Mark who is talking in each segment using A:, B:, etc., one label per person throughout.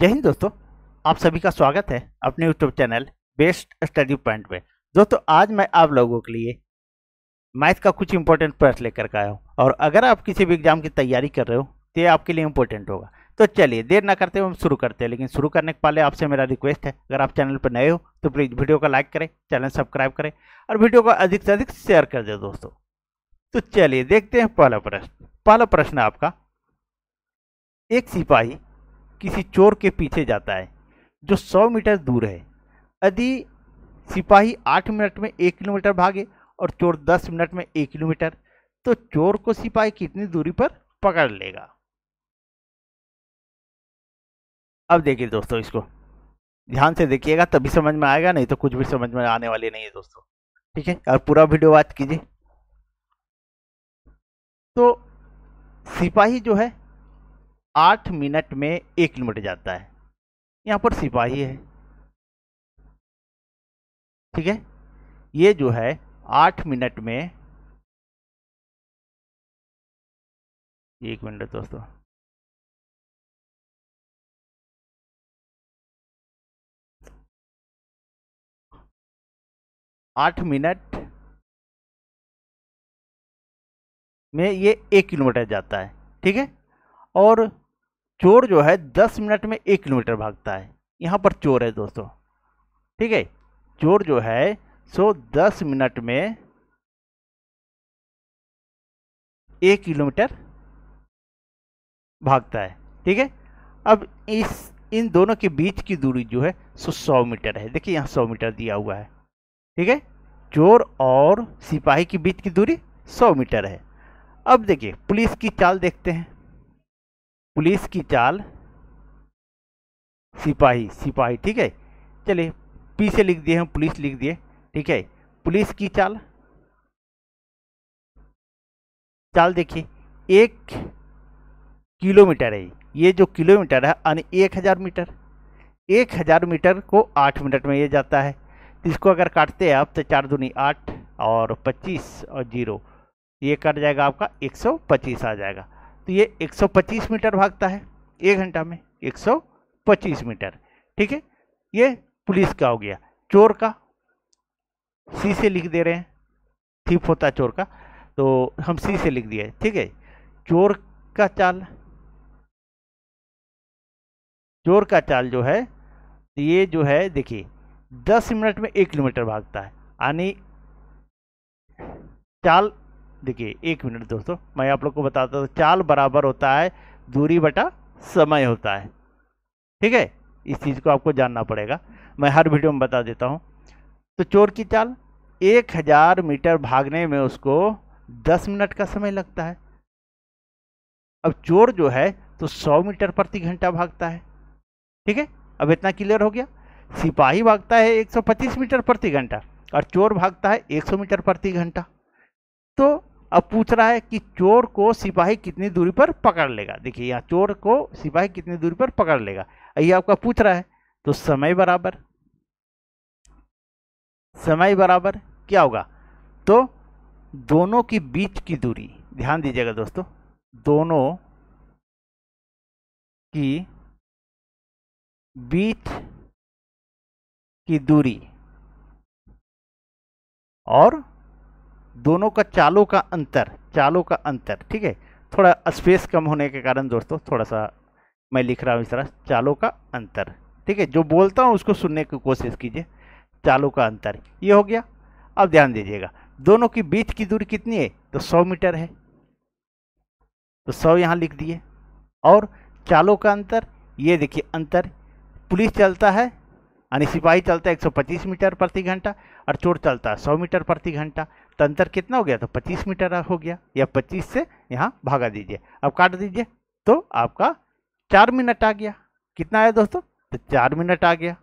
A: जय हिंद दोस्तों आप सभी का स्वागत है अपने YouTube channel Best Study Point में दोस्तों आज मैं आप लोगों के लिए मैथ का कुछ इंपॉर्टेंट प्रश्न लेकर के आया हूँ और अगर आप किसी भी एग्जाम की तैयारी कर रहे हो तो ये आपके लिए इंपॉर्टेंट होगा तो चलिए देर ना करते हुए हम शुरू करते हैं लेकिन शुरू करने के पहले आपसे मेरा रिक्वेस्ट है अगर आप चैनल पर नए हो तो प्लीज़ वीडियो को लाइक करें चैनल सब्सक्राइब करें और वीडियो को अधिक से अधिक शेयर कर दे दोस्तों तो चलिए देखते हैं पहला प्रश्न पहला प्रश्न आपका एक सिपाही किसी चोर के पीछे जाता है जो सौ मीटर दूर है यदि सिपाही आठ मिनट में एक किलोमीटर भागे और चोर दस मिनट में एक किलोमीटर तो चोर को सिपाही कितनी दूरी पर पकड़ लेगा अब देखिए दोस्तों इसको ध्यान से देखिएगा तभी समझ में आएगा नहीं तो कुछ भी समझ में आने
B: वाली नहीं है दोस्तों
A: ठीक है और पूरा वीडियो बात कीजिए तो सिपाही जो है आठ मिनट में एक किलोमीटर जाता है यहाँ पर सिपाही है
B: ठीक है ये जो है आठ मिनट में एक मिनट दोस्तों आठ मिनट में ये एक किलोमीटर जाता है ठीक है और
A: चोर जो है दस मिनट में एक किलोमीटर भागता है यहाँ पर चोर है दोस्तों
B: ठीक है चोर जो है सो दस मिनट में एक किलोमीटर भागता है
A: ठीक है अब इस इन दोनों के बीच की दूरी जो है सो सौ मीटर है देखिए यहाँ सौ मीटर दिया हुआ है ठीक है चोर और सिपाही के बीच की दूरी सौ मीटर है अब देखिए पुलिस की चाल देखते हैं पुलिस की चाल सिपाही सिपाही ठीक है चलिए पी से लिख दिए हम पुलिस लिख दिए ठीक है पुलिस की चाल चाल देखिए एक किलोमीटर है ये जो किलोमीटर है यानी एक हज़ार मीटर एक हज़ार मीटर को आठ मिनट में ये जाता है इसको अगर काटते हैं आप तो चार दूनी आठ और पच्चीस और जीरो ये कट जाएगा आपका एक सौ पच्चीस आ जाएगा तो ये 125 मीटर भागता है एक घंटा में 125 मीटर ठीक है ये पुलिस का हो गया चोर का सी से लिख दे रहे हैं थीप होता चोर का तो हम सी से लिख दिए ठीक है चोर का चाल चोर का चाल जो है ये जो है देखिए दस मिनट में एक किलोमीटर भागता है यानी चाल देखिए एक मिनट दोस्तों मैं आप लोग को बताता हूँ चाल बराबर होता है दूरी बटा समय होता है ठीक है इस चीज़ को आपको जानना पड़ेगा मैं हर वीडियो में बता देता हूँ तो चोर की चाल एक हज़ार मीटर भागने में उसको दस मिनट का समय लगता है अब चोर जो है तो सौ मीटर प्रति घंटा भागता है ठीक है अब इतना क्लियर हो गया सिपाही भागता है पच्चीस मीटर प्रति घंटा और चोर भागता है 100 मीटर प्रति घंटा तो अब पूछ रहा है कि चोर को सिपाही कितनी दूरी पर पकड़ लेगा देखिए यहाँ चोर को सिपाही कितनी दूरी पर पकड़ लेगा ये आपका पूछ रहा है तो समय बराबर समय बराबर क्या होगा तो दोनों
B: के बीच की दूरी ध्यान दीजिएगा दोस्तों दोनों की बीच की दूरी और दोनों का चालों
A: का अंतर चालों का अंतर ठीक है थोड़ा स्पेस कम होने के कारण दोस्तों थोड़ा सा मैं लिख रहा हूँ इस तरह चालों का अंतर ठीक है जो बोलता हूँ उसको सुनने की कोशिश कीजिए चालों का अंतर ये हो गया अब ध्यान दीजिएगा दोनों के बीच की दूरी कितनी है तो सौ मीटर है तो सौ यहाँ लिख दिए और चालों का अंतर ये देखिए अंतर पुलिस चलता है यानी सिपाही चलता है एक मीटर प्रति घंटा और चोर चलता है सौ मीटर प्रति घंटा तो अंतर कितना हो गया तो 25 मीटर हो गया या 25 से यहाँ भागा दीजिए अब काट दीजिए तो आपका चार मिनट आ गया कितना आया दोस्तों तो चार मिनट आ गया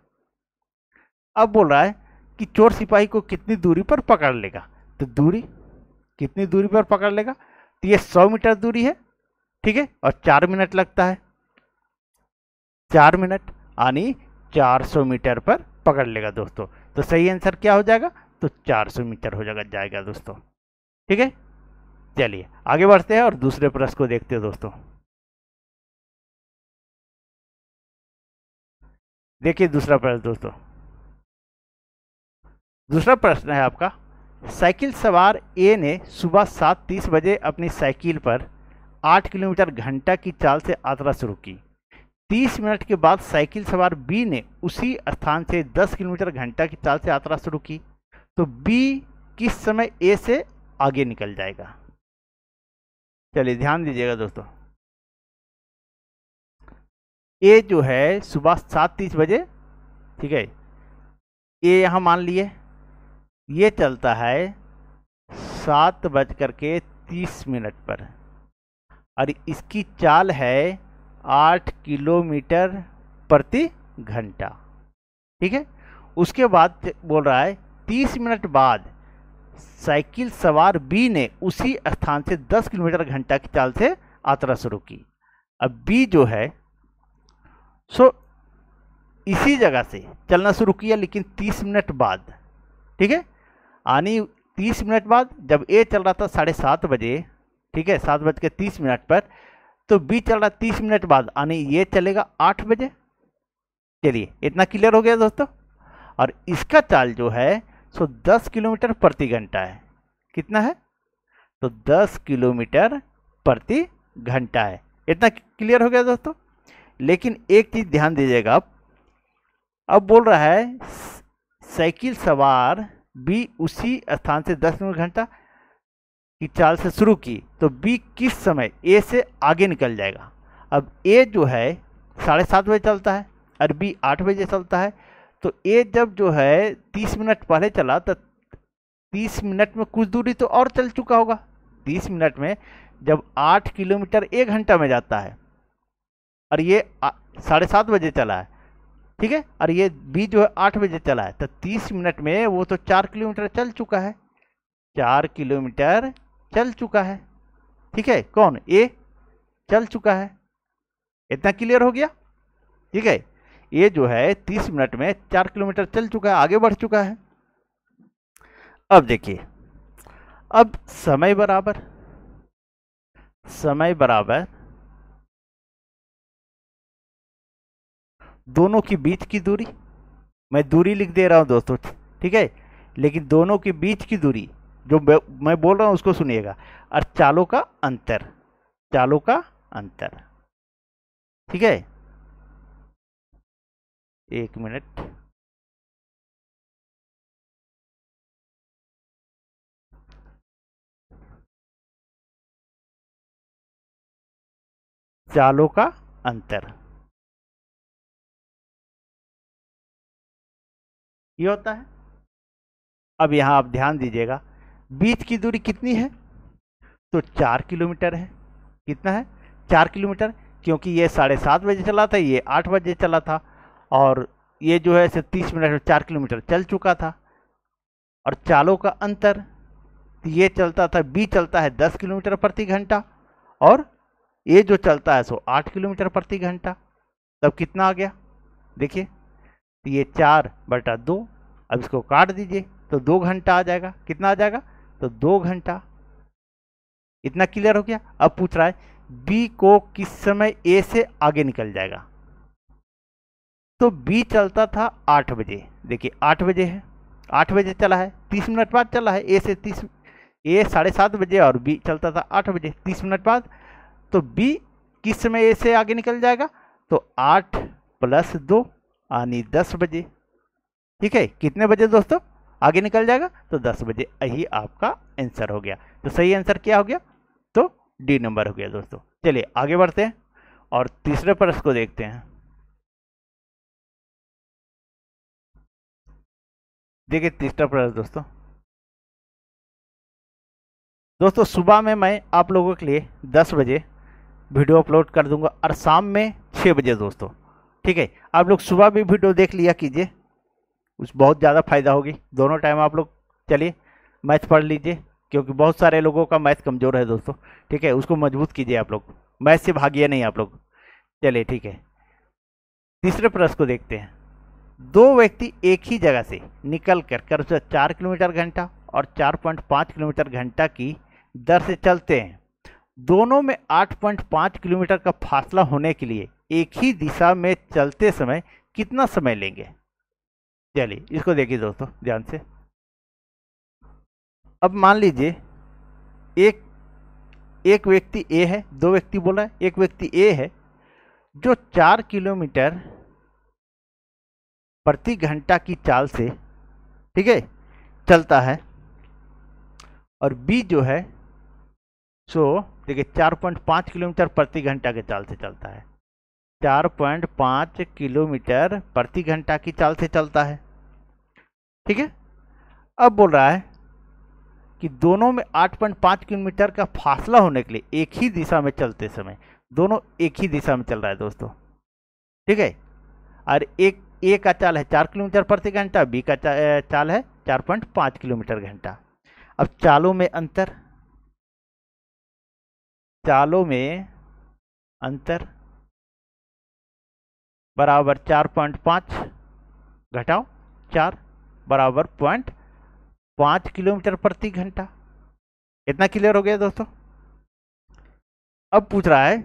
A: अब बोल रहा है कि चोर सिपाही को कितनी दूरी पर पकड़ लेगा तो दूरी कितनी दूरी पर पकड़ लेगा तो ये सौ मीटर दूरी है ठीक है और चार मिनट लगता है चार मिनट यानी चार सौ मीटर पर पकड़ लेगा दोस्तों तो सही आंसर क्या हो जाएगा तो 400 मीटर हो जाएगा जाएगा दोस्तों ठीक है
B: चलिए आगे बढ़ते हैं और दूसरे प्रश्न को देखते हैं दोस्तों देखिए दूसरा प्रश्न दोस्तों दूसरा प्रश्न है आपका साइकिल सवार ए ने सुबह
A: सात तीस बजे अपनी साइकिल पर आठ किलोमीटर घंटा की चाल से यात्रा शुरू की तीस मिनट के बाद साइकिल सवार बी ने उसी स्थान से दस किलोमीटर घंटा की चाल से यात्रा शुरू की तो बी किस समय ए से आगे निकल
B: जाएगा चलिए ध्यान दीजिएगा दोस्तों ए जो है सुबह सात तीस बजे ठीक है
A: ए यहाँ मान लिए ये चलता है सात बज करके तीस मिनट पर और इसकी चाल है आठ किलोमीटर प्रति घंटा ठीक है उसके बाद बोल रहा है तीस मिनट बाद साइकिल सवार बी ने उसी स्थान से दस किलोमीटर घंटा की चाल से यात्रा शुरू की अब बी जो है सो इसी जगह से चलना शुरू किया लेकिन तीस मिनट बाद ठीक है यानी तीस मिनट बाद जब ए चल रहा था साढ़े सात बजे ठीक है सात बज के तीस मिनट पर तो बी चल रहा तीस मिनट बाद यानी ये चलेगा आठ बजे चलिए इतना क्लियर हो गया दोस्तों और इसका चाल जो है सो 10 किलोमीटर प्रति घंटा है कितना है तो 10 किलोमीटर प्रति घंटा है इतना क्लियर हो गया दोस्तों लेकिन एक चीज़ ध्यान दीजिएगा आप अब बोल रहा है साइकिल सवार बी उसी स्थान से 10 मिनट घंटा की चाल से शुरू की तो बी किस समय ए से आगे निकल जाएगा अब ए जो है साढ़े सात बजे चलता है और बी आठ बजे चलता है तो ये जब जो है तीस मिनट पहले चला तो तीस मिनट में कुछ दूरी तो और चल चुका होगा तीस मिनट में जब आठ किलोमीटर एक घंटा में जाता है और ये साढ़े सात बजे चला है ठीक है और ये बी जो है आठ बजे चला है तो तीस मिनट में वो तो चार किलोमीटर चल चुका है चार किलोमीटर चल चुका है ठीक है कौन ए चल चुका है इतना क्लियर हो गया ठीक है ये जो है तीस मिनट में चार किलोमीटर चल चुका है आगे बढ़ चुका है अब देखिए अब समय
B: बराबर समय बराबर दोनों के बीच की दूरी मैं दूरी लिख दे रहा
A: हूं दोस्तों ठीक है लेकिन दोनों के बीच की दूरी जो मैं बोल रहा हूं उसको सुनिएगा और चालों का अंतर चालों का अंतर
B: ठीक है एक मिनट चालों का अंतर ये होता है अब यहां आप ध्यान दीजिएगा बीच की दूरी कितनी है
A: तो चार किलोमीटर है कितना है चार किलोमीटर क्योंकि ये साढ़े सात बजे चला था ये आठ बजे चला था और ये जो है सिर्फ तीस मिनट में चार किलोमीटर चल चुका था और चालों का अंतर ये चलता था बी चलता है दस किलोमीटर प्रति घंटा और ये जो चलता है सो आठ किलोमीटर प्रति घंटा तब कितना आ गया देखिए तो ये चार बटा दो अब इसको काट दीजिए तो दो घंटा आ जाएगा कितना आ जाएगा तो दो घंटा इतना क्लियर हो गया अब पूछ रहा है बी को किस समय ए से आगे निकल जाएगा तो बी चलता था आठ बजे देखिए आठ बजे है आठ बजे चला है तीस मिनट बाद चला है ए से तीस ए साढ़े सात बजे और बी चलता था आठ बजे तीस मिनट बाद तो बी किस समय ए से आगे निकल जाएगा तो आठ प्लस दो यानी दस बजे ठीक है कितने बजे दोस्तों आगे निकल जाएगा तो दस बजे यही आपका आंसर हो गया तो सही आंसर क्या हो गया तो डी नंबर हो गया दोस्तों चलिए आगे बढ़ते हैं और तीसरे
B: प्रश्न को देखते हैं देखिए तीसरा प्रश्न दोस्तों दोस्तों
A: सुबह में मैं आप लोगों के लिए 10 बजे वीडियो अपलोड कर दूंगा और शाम में 6 बजे दोस्तों ठीक है आप लोग सुबह भी वीडियो देख लिया कीजिए उस बहुत ज़्यादा फायदा होगी दोनों टाइम आप लोग चलिए मैथ पढ़ लीजिए क्योंकि बहुत सारे लोगों का मैथ कमज़ोर है दोस्तों ठीक है उसको मजबूत कीजिए आप लोग मैथ से भागिए नहीं आप लोग चलिए ठीक है तीसरे प्रश्न को देखते हैं दो व्यक्ति एक ही जगह से निकल कर कर चार किलोमीटर घंटा और 4.5 किलोमीटर घंटा की दर से चलते हैं दोनों में 8.5 किलोमीटर का फासला होने के लिए एक ही दिशा में चलते समय कितना समय लेंगे चलिए इसको देखिए दोस्तों ध्यान से अब मान लीजिए एक एक व्यक्ति ए है दो व्यक्ति बोला एक व्यक्ति ए है जो चार किलोमीटर प्रति घंटा की चाल से ठीक है चलता है और बी जो है सो देखिए चार पॉइंट पाँच किलोमीटर प्रति घंटा के चाल से चलता है चार पॉइंट पाँच किलोमीटर प्रति घंटा की चाल से चलता है ठीक है अब बोल रहा है कि दोनों में आठ पॉइंट पाँच किलोमीटर का फासला होने के लिए एक ही दिशा में चलते समय दोनों एक ही दिशा में चल रहा है दोस्तों ठीक है और एक ए का चाल है चार किलोमीटर प्रति घंटा बी का चाल है चार पॉइंट पाँच किलोमीटर घंटा अब चालों में अंतर
B: चालों में अंतर बराबर चार पॉइंट पाँच घटाओ चार
A: बराबर पॉइंट पाँच किलोमीटर प्रति घंटा इतना क्लियर हो गया दोस्तों अब पूछ रहा है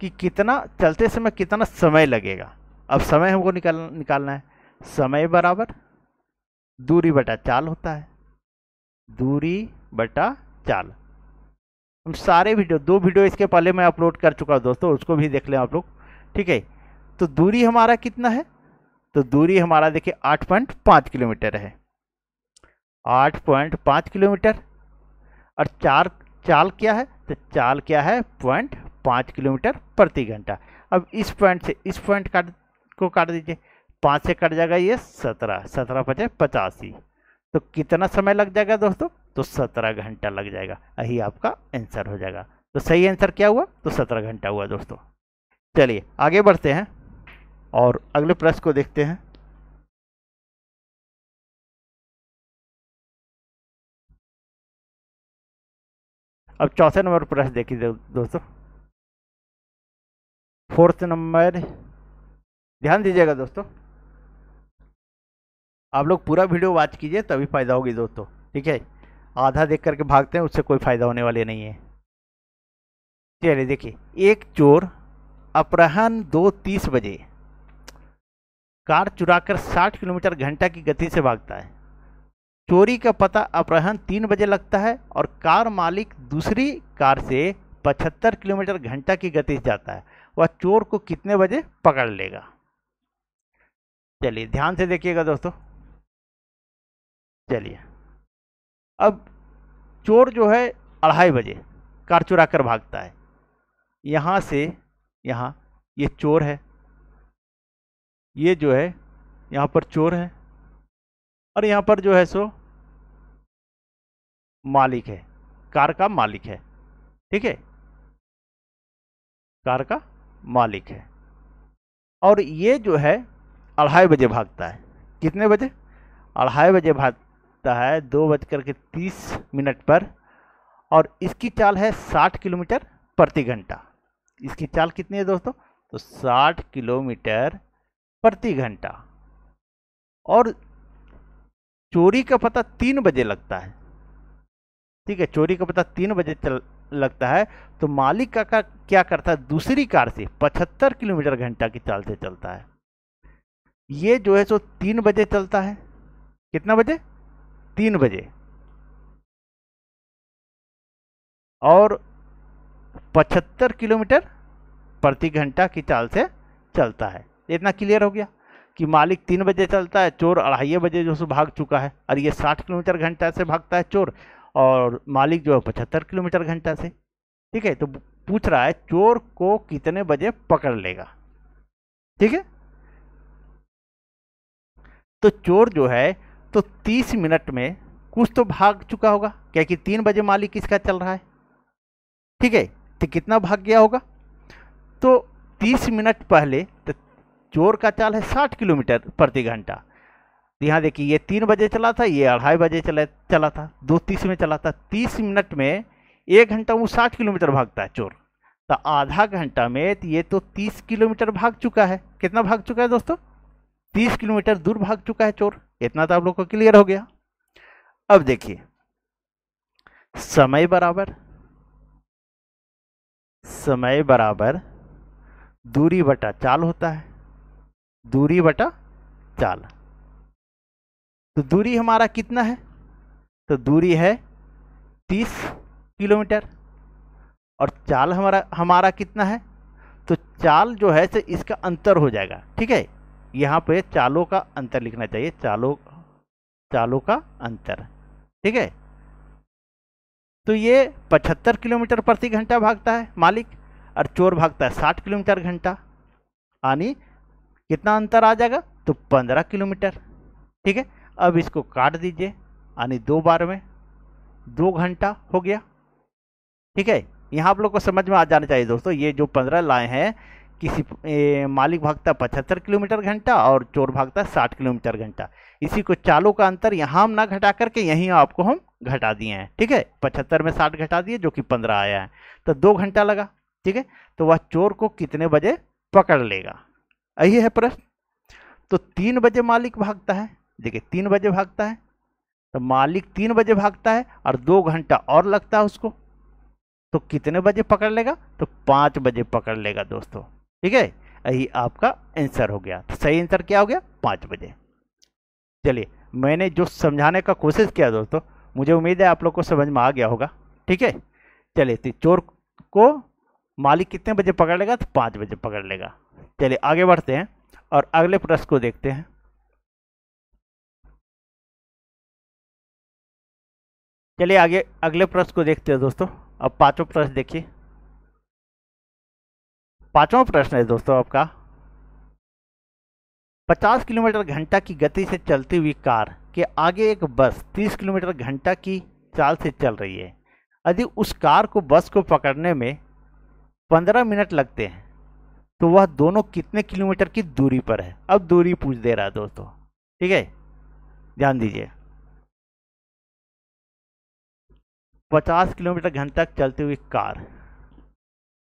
A: कि कितना चलते समय कितना समय लगेगा अब समय हमको निकाल निकालना है समय बराबर दूरी बटा चाल होता है दूरी बटा चाल हम सारे वीडियो दो वीडियो इसके पहले मैं अपलोड कर चुका हूँ दोस्तों उसको भी देख लें आप लोग ठीक है तो दूरी हमारा कितना है तो दूरी हमारा देखिए आठ पॉइंट पाँच किलोमीटर है आठ पॉइंट पाँच किलोमीटर और चार चाल क्या है तो चाल क्या है पॉइंट पाँच किलोमीटर प्रति घंटा अब इस पॉइंट से इस पॉइंट काट को काट दीजिए पाँच से कट जाएगा ये सत्रह सत्रह पचास पचासी तो कितना समय लग जाएगा दोस्तों तो सत्रह घंटा लग जाएगा यही आपका आंसर हो जाएगा तो सही आंसर क्या हुआ तो सत्रह घंटा हुआ दोस्तों चलिए
B: आगे बढ़ते हैं और अगले प्रश्न को देखते हैं अब चौथे नंबर प्रश्न देखिए दोस्तों फोर्थ
A: नंबर ध्यान दीजिएगा दोस्तों आप लोग पूरा वीडियो वाच कीजिए तभी फ़ायदा होगी दोस्तों ठीक है आधा देख करके भागते हैं उससे कोई फ़ायदा होने वाले नहीं है चलिए देखिए एक चोर अपराहन दो तीस बजे कार चुराकर 60 किलोमीटर घंटा की गति से भागता है चोरी का पता अपराहन तीन बजे लगता है और कार मालिक दूसरी कार से 75 किलोमीटर घंटा की गति से जाता है वह चोर को कितने बजे पकड़ लेगा चलिए ध्यान से देखिएगा दोस्तों चलिए अब चोर जो है अढ़ाई बजे कार चुरा कर भागता है यहाँ से यहाँ ये यह चोर है ये जो है यहाँ पर चोर है और यहाँ पर जो है सो मालिक है कार का मालिक है ठीक है कार का मालिक है और ये जो है अढ़ाई बजे भागता है कितने बजे अढ़ाई बजे भागता है दो बज कर के तीस मिनट पर और इसकी चाल है साठ किलोमीटर प्रति घंटा इसकी चाल कितनी है दोस्तों तो साठ किलोमीटर प्रति घंटा और चोरी का पता तीन बजे लगता है ठीक है चोरी का पता तीन बजे चल लगता है तो मालिक का, का क्या करता है दूसरी कार से पचहत्तर किलोमीटर घंटा की चाल से चलता है ये जो है सो तीन बजे चलता है कितना बजे तीन बजे और पचहत्तर किलोमीटर प्रति घंटा की चाल से चलता है इतना क्लियर हो गया कि मालिक तीन बजे चलता है चोर अढ़ाई बजे जो सो भाग चुका है और ये साठ किलोमीटर घंटा से भागता है चोर और मालिक जो है पचहत्तर किलोमीटर घंटा से ठीक है तो पूछ रहा है चोर को कितने बजे पकड़ लेगा ठीक है तो चोर जो है तो तीस मिनट में कुछ तो भाग चुका होगा क्या कि तीन बजे मालिक किसका चल रहा है ठीक है तो कितना भाग गया होगा तो तीस मिनट पहले तो चोर का चाल है साठ किलोमीटर प्रति घंटा यहाँ देखिए ये तीन बजे चला था ये अढ़ाई बजे चला चला था दो तीस में चला था तीस मिनट में एक घंटा वो साठ किलोमीटर भागता है चोर तो आधा घंटा में ये तो तीस किलोमीटर भाग चुका है कितना भाग चुका है दोस्तों तीस किलोमीटर दूर भाग चुका है चोर इतना तो आप लोग को क्लियर हो गया अब देखिए समय बराबर समय बराबर दूरी बटा चाल होता है दूरी बटा चाल तो दूरी हमारा कितना है तो दूरी है तीस किलोमीटर और चाल हमारा हमारा कितना है तो चाल जो है से इसका अंतर हो जाएगा ठीक है यहाँ पे चालों का अंतर लिखना चाहिए चालों चालों का अंतर ठीक है तो ये 75 किलोमीटर प्रति घंटा भागता है मालिक और चोर भागता है 60 किलोमीटर घंटा यानी कितना अंतर आ जाएगा तो 15 किलोमीटर ठीक है अब इसको काट दीजिए यानी दो बार में दो घंटा हो गया ठीक है यहाँ आप लोग को समझ में आ जाना चाहिए दोस्तों ये जो पंद्रह लाए हैं किसी ए, मालिक भागता पचहत्तर किलोमीटर घंटा और चोर भागता साठ किलोमीटर घंटा इसी को चालों का अंतर यहाँ हम ना घटा करके यहीं आपको हम घटा दिए हैं ठीक है पचहत्तर में साठ घटा दिए जो कि पंद्रह आया है तो दो घंटा लगा ठीक है तो वह चोर को कितने बजे पकड़ लेगा यही है प्रश्न तो तीन बजे मालिक भागता है देखिए तीन बजे भागता है तो मालिक तीन बजे भागता है और दो घंटा और लगता है उसको तो कितने बजे पकड़ लेगा तो पाँच बजे पकड़ लेगा दोस्तों ठीक है यही आपका आंसर हो गया तो सही आंसर क्या हो गया पाँच बजे चलिए मैंने जो समझाने का कोशिश किया दोस्तों मुझे उम्मीद है आप लोग को समझ में आ गया होगा ठीक है चलिए तो चोर को मालिक कितने बजे पकड़ लेगा तो पाँच बजे पकड़ लेगा
B: चलिए आगे बढ़ते हैं और अगले प्रश्न को देखते हैं चलिए आगे अगले प्रश्न को देखते हैं दोस्तों अब पांचों प्रश्न देखिए पांचवा प्रश्न है दोस्तों आपका
A: 50 किलोमीटर घंटा की गति से चलती हुई कार के आगे एक बस 30 किलोमीटर घंटा की चाल से चल रही है यदि उस कार को बस को पकड़ने में 15 मिनट लगते हैं तो वह दोनों कितने किलोमीटर की दूरी पर है अब दूरी पूछ दे रहा है दोस्तों ठीक है ध्यान दीजिए 50 किलोमीटर घंटा चलती हुई कार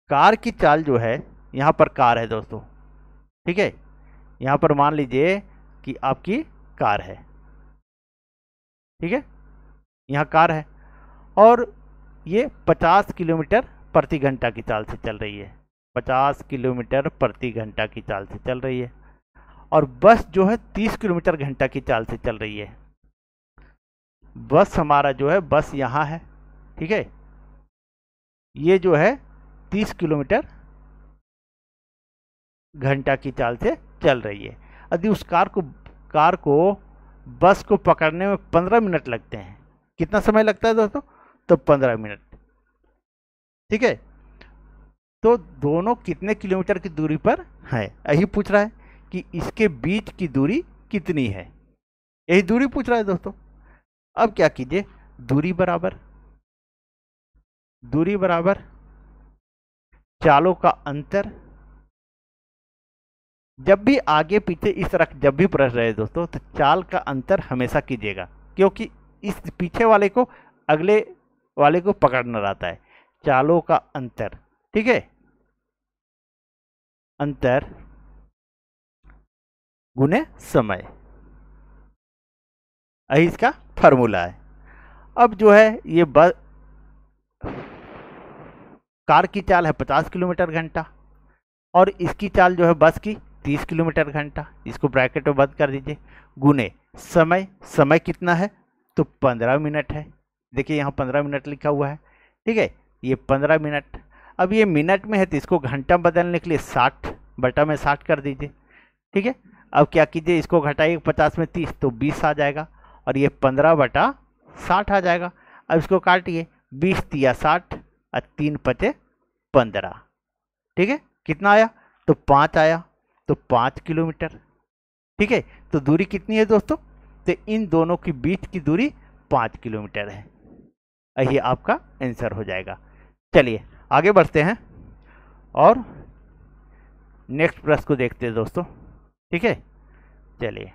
A: कार की चाल जो है यहाँ पर कार है दोस्तों ठीक है यहाँ पर मान लीजिए कि आपकी कार है ठीक है यहाँ कार है और ये 50 किलोमीटर प्रति घंटा की चाल से चल रही है 50 किलोमीटर प्रति घंटा की चाल से चल रही है और बस जो है 30 किलोमीटर घंटा की चाल से चल रही है बस हमारा जो है बस यहाँ है ठीक है ये जो है 30 किलोमीटर घंटा की चाल से चल रही है यदि उस कार को कार को बस को पकड़ने में पंद्रह मिनट लगते हैं कितना समय लगता है दोस्तों तो पंद्रह मिनट ठीक है तो दोनों कितने किलोमीटर की दूरी पर है यही पूछ रहा है कि इसके बीच की दूरी कितनी है यही दूरी पूछ रहा है दोस्तों अब क्या कीजिए दूरी बराबर दूरी बराबर चालों का अंतर जब भी आगे पीछे इस तरह जब भी प्रश्न रहे दोस्तों तो चाल का अंतर हमेशा कीजिएगा क्योंकि इस पीछे वाले को अगले वाले को पकड़ना रहता है
B: चालों का अंतर ठीक है अंतर गुने समय
A: यही इसका फॉर्मूला है अब जो है ये बस कार की चाल है पचास किलोमीटर घंटा और इसकी चाल जो है बस की तीस किलोमीटर घंटा इसको ब्रैकेट में बंद कर दीजिए गुने समय समय कितना है तो पंद्रह मिनट है देखिए यहाँ पंद्रह मिनट लिखा हुआ है ठीक है ये पंद्रह मिनट अब ये मिनट में है तो इसको घंटा बदलने के लिए साठ बटा में साठ कर दीजिए ठीक है अब क्या कीजिए इसको घटाइए पचास में तीस तो बीस आ जाएगा और ये पंद्रह बटा साठ आ जाएगा अब इसको काटिए बीस तिया साठ और तीन पचे पंद्रह ठीक है कितना आया तो पाँच आया तो पाँच किलोमीटर ठीक है तो दूरी कितनी है दोस्तों तो इन दोनों के बीच की दूरी पाँच किलोमीटर है यही आपका आंसर हो जाएगा चलिए आगे बढ़ते हैं और नेक्स्ट प्रश्न
B: को देखते हैं दोस्तों ठीक है चलिए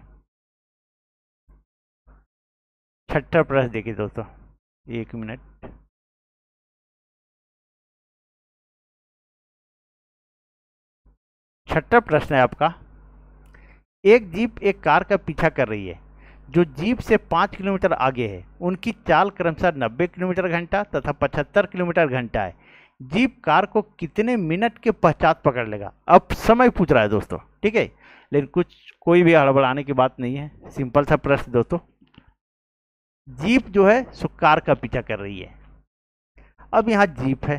B: छठा प्रश्न देखिए दोस्तों एक मिनट छठा प्रश्न है आपका एक जीप एक कार का पीछा कर रही है जो जीप
A: से पाँच किलोमीटर आगे है उनकी चाल क्रमशः नब्बे किलोमीटर घंटा तथा पचहत्तर किलोमीटर घंटा है जीप कार को कितने मिनट के पश्चात पकड़ लेगा अब समय पूछ रहा है दोस्तों ठीक है लेकिन कुछ कोई भी हड़बड़ाने की बात नहीं है सिंपल सा प्रश्न दोस्तों जीप जो है सो कार का पीछा कर रही है अब यहाँ जीप है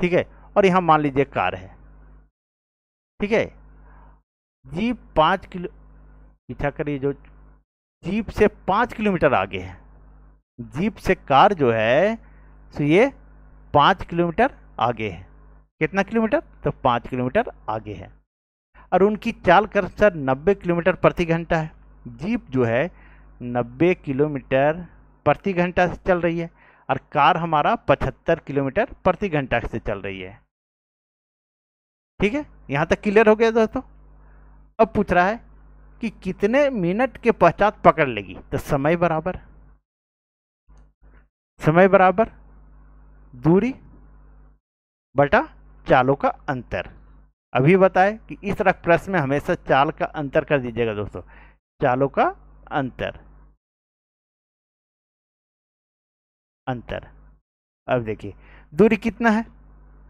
A: ठीक है और यहाँ मान लीजिए कार है ठीक है जीप पाँच किलो पीछा करिए जो जीप से पाँच किलोमीटर आगे है जीप से कार जो है सो ये पाँच किलोमीटर आगे है कितना किलोमीटर तो पाँच किलोमीटर आगे है और उनकी चाल कर सर नब्बे किलोमीटर प्रति घंटा है जीप जो है नब्बे किलोमीटर प्रति घंटा से चल रही है और कार हमारा पचहत्तर किलोमीटर प्रति घंटा से चल रही है ठीक है यहाँ तक क्लियर हो गया दोस्तों अब पूछ रहा है कि कितने मिनट के पश्चात पकड़ लेगी तो समय बराबर समय बराबर दूरी बटा चालों का अंतर अभी बताए
B: कि इस तरह प्रश्न में हमेशा चाल का अंतर कर दीजिएगा दोस्तों चालों का अंतर अंतर अब देखिए दूरी कितना है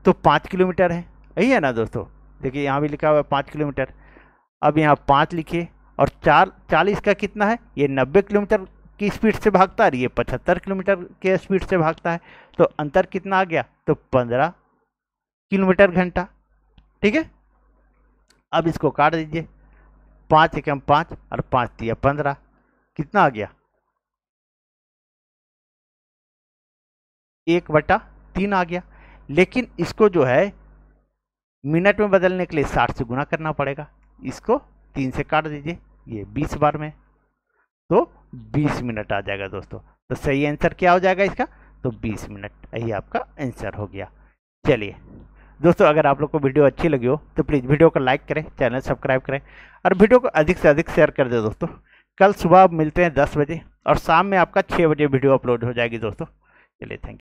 B: तो पाँच किलोमीटर है यही है ना दोस्तों देखिए यहाँ भी
A: लिखा हुआ है पाँच किलोमीटर अब यहाँ पाँच लिखे और चार चालीस का कितना है ये नब्बे किलोमीटर की स्पीड से भागता है ये पचहत्तर किलोमीटर के स्पीड से भागता है तो अंतर कितना आ गया तो पंद्रह किलोमीटर घंटा ठीक है अब इसको काट दीजिए पाँच एकम पाँच और पाँच दिया पंद्रह कितना आ गया एक बटा तीन आ गया लेकिन इसको जो है मिनट में बदलने के लिए साठ से गुना करना पड़ेगा इसको तीन से काट दीजिए ये बीस बार में तो बीस मिनट आ जाएगा दोस्तों तो सही आंसर क्या हो जाएगा इसका तो बीस मिनट यही आपका आंसर हो गया चलिए दोस्तों अगर आप लोग को वीडियो अच्छी लगी हो तो प्लीज़ वीडियो को लाइक करें चैनल सब्सक्राइब करें और वीडियो को अधिक से अधिक शेयर कर दें दोस्तों कल सुबह मिलते हैं दस बजे और शाम में आपका छः बजे वीडियो अपलोड हो जाएगी दोस्तों चलिए थैंक यू